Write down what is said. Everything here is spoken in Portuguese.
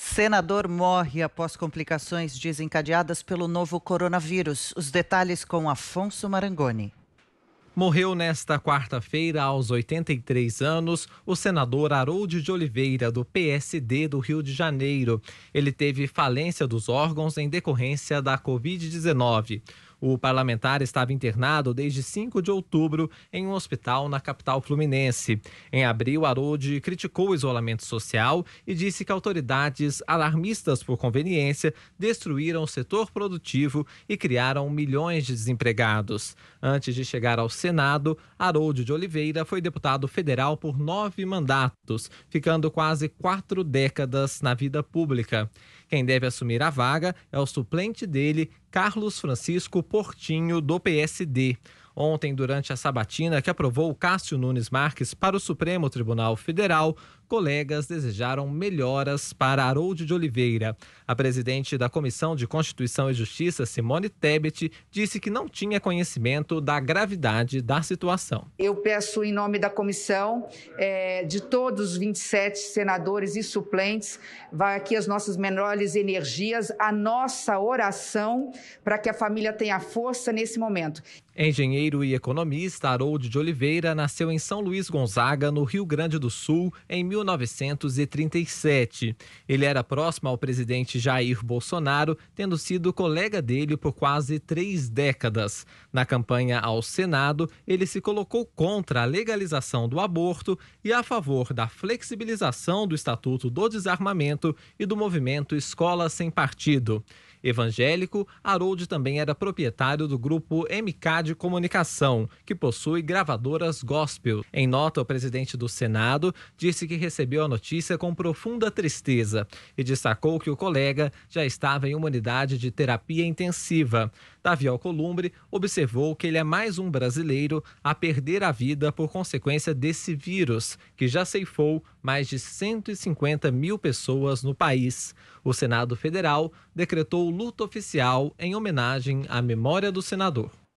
Senador morre após complicações desencadeadas pelo novo coronavírus. Os detalhes com Afonso Marangoni. Morreu nesta quarta-feira, aos 83 anos, o senador Haroldo de Oliveira, do PSD do Rio de Janeiro. Ele teve falência dos órgãos em decorrência da Covid-19. O parlamentar estava internado desde 5 de outubro em um hospital na capital fluminense. Em abril, Harold criticou o isolamento social e disse que autoridades alarmistas por conveniência destruíram o setor produtivo e criaram milhões de desempregados. Antes de chegar ao Senado, Harold de Oliveira foi deputado federal por nove mandatos, ficando quase quatro décadas na vida pública. Quem deve assumir a vaga é o suplente dele, Carlos Francisco Portinho, do PSD ontem durante a sabatina que aprovou o Cássio Nunes Marques para o Supremo Tribunal Federal, colegas desejaram melhoras para Haroldo de Oliveira. A presidente da Comissão de Constituição e Justiça, Simone Tebet, disse que não tinha conhecimento da gravidade da situação. Eu peço, em nome da comissão, é, de todos os 27 senadores e suplentes, vai aqui as nossas menores energias, a nossa oração para que a família tenha força nesse momento. Engenheiro engenheiro e economista Harold de Oliveira nasceu em São Luís Gonzaga, no Rio Grande do Sul, em 1937. Ele era próximo ao presidente Jair Bolsonaro, tendo sido colega dele por quase três décadas. Na campanha ao Senado, ele se colocou contra a legalização do aborto e a favor da flexibilização do Estatuto do Desarmamento e do movimento Escola Sem Partido. Evangélico, Harold também era proprietário do grupo MK de Comunicação, que possui gravadoras gospel. Em nota, o presidente do Senado disse que recebeu a notícia com profunda tristeza e destacou que o colega já estava em uma unidade de terapia intensiva. Davi Alcolumbre observou que ele é mais um brasileiro a perder a vida por consequência desse vírus, que já ceifou mais de 150 mil pessoas no país. O Senado Federal decretou luto oficial em homenagem à memória do senador.